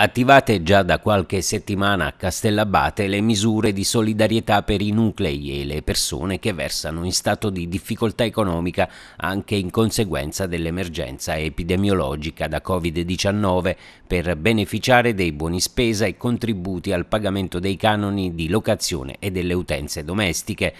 Attivate già da qualche settimana a Castellabate le misure di solidarietà per i nuclei e le persone che versano in stato di difficoltà economica anche in conseguenza dell'emergenza epidemiologica da Covid-19 per beneficiare dei buoni spesa e contributi al pagamento dei canoni di locazione e delle utenze domestiche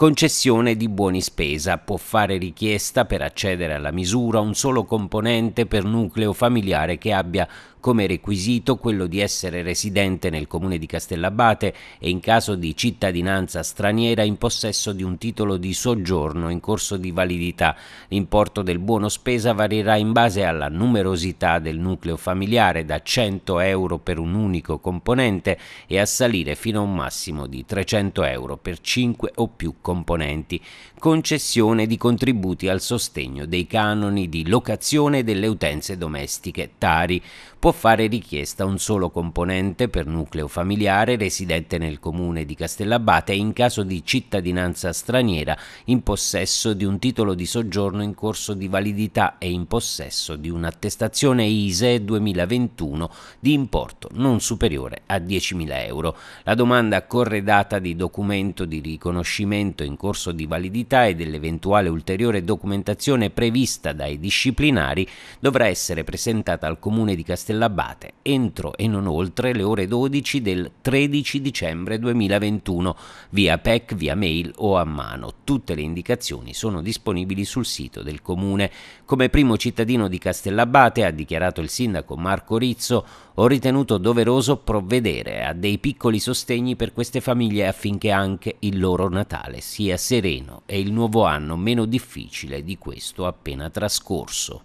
concessione di buoni spesa. Può fare richiesta per accedere alla misura un solo componente per nucleo familiare che abbia come requisito quello di essere residente nel comune di Castellabate e in caso di cittadinanza straniera in possesso di un titolo di soggiorno in corso di validità. L'importo del buono spesa varierà in base alla numerosità del nucleo familiare da 100 euro per un unico componente e a salire fino a un massimo di 300 euro per 5 o più componenti. Concessione di contributi al sostegno dei canoni di locazione delle utenze domestiche Tari. Può può fare richiesta un solo componente per nucleo familiare residente nel comune di Castellabate in caso di cittadinanza straniera in possesso di un titolo di soggiorno in corso di validità e in possesso di un'attestazione ISE 2021 di importo non superiore a 10.000 euro. La domanda corredata di documento di riconoscimento in corso di validità e dell'eventuale ulteriore documentazione prevista dai disciplinari dovrà essere presentata al comune di Castellabate dell'Abate entro e non oltre le ore 12 del 13 dicembre 2021 via PEC, via mail o a mano. Tutte le indicazioni sono disponibili sul sito del comune. Come primo cittadino di Castellabate, ha dichiarato il sindaco Marco Rizzo, ho ritenuto doveroso provvedere a dei piccoli sostegni per queste famiglie affinché anche il loro Natale sia sereno e il nuovo anno meno difficile di questo appena trascorso.